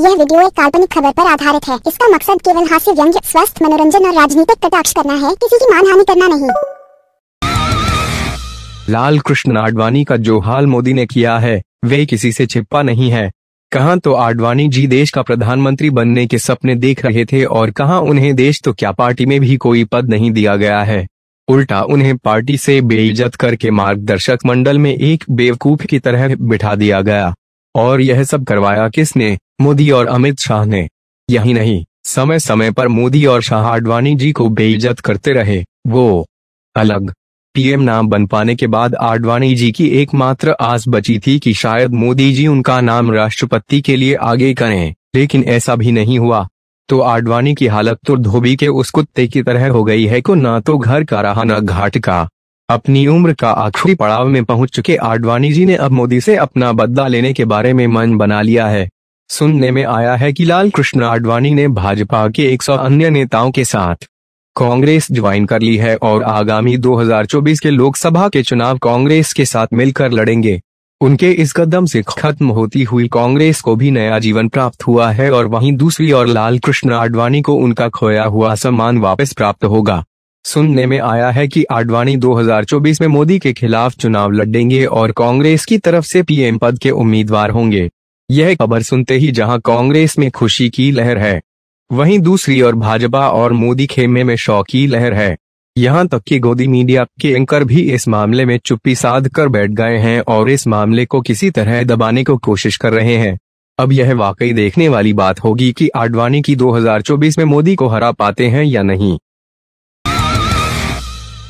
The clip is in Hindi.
यह वीडियो एक काल्पनिक खबर पर आधारित है इसका मकसद केवल हास्य व्यंग्य स्वस्थ मनोरंजन और राजनीतिक कटाक्ष करना है किसी की मानहानि करना नहीं लाल कृष्ण आडवाणी का जो हाल मोदी ने किया है वे किसी से छिपा नहीं है कहाँ तो आडवाणी जी देश का प्रधानमंत्री बनने के सपने देख रहे थे और कहा उन्हें देश तो क्या पार्टी में भी कोई पद नहीं दिया गया है उल्टा उन्हें पार्टी से बेइज्जत करके मार्गदर्शक मंडल में एक बेवकूफ की तरह बिठा दिया गया और यह सब करवाया किसने मोदी और अमित शाह ने यही नहीं समय समय पर मोदी और शाह आडवाणी जी को बेइज्जत करते रहे वो अलग पीएम नाम बन पाने के बाद आडवाणी जी की एकमात्र आस बची थी कि शायद मोदी जी उनका नाम राष्ट्रपति के लिए आगे करें लेकिन ऐसा भी नहीं हुआ तो आडवाणी की हालत तो धोबी के उस कुत्ते की तरह हो गई है को ना तो घर का रहा न घाट का अपनी उम्र का आखिरी पड़ाव में पहुंच चुके आडवाणी जी ने अब मोदी से अपना बदला लेने के बारे में मन बना लिया है सुनने में आया है कि लाल कृष्ण आडवाणी ने भाजपा के 100 अन्य नेताओं के साथ कांग्रेस ज्वाइन कर ली है और आगामी 2024 के लोकसभा के चुनाव कांग्रेस के साथ मिलकर लड़ेंगे उनके इस कदम से खत्म होती हुई कांग्रेस को भी नया जीवन प्राप्त हुआ है और वहीं दूसरी और लाल कृष्ण आडवाणी को उनका खोया हुआ सम्मान वापस प्राप्त होगा सुनने में आया है कि आडवाणी 2024 में मोदी के खिलाफ चुनाव लड़ेंगे और कांग्रेस की तरफ से पीएम पद के उम्मीदवार होंगे यह खबर सुनते ही जहां कांग्रेस में खुशी की लहर है वहीं दूसरी ओर भाजपा और मोदी खेमे में शौक की लहर है यहां तक कि गोदी मीडिया के एंकर भी इस मामले में चुप्पी साध कर बैठ गए हैं और इस मामले को किसी तरह दबाने को कोशिश कर रहे हैं अब यह वाकई देखने वाली बात होगी कि आडवाणी की 2024 में मोदी को हरा पाते हैं या नहीं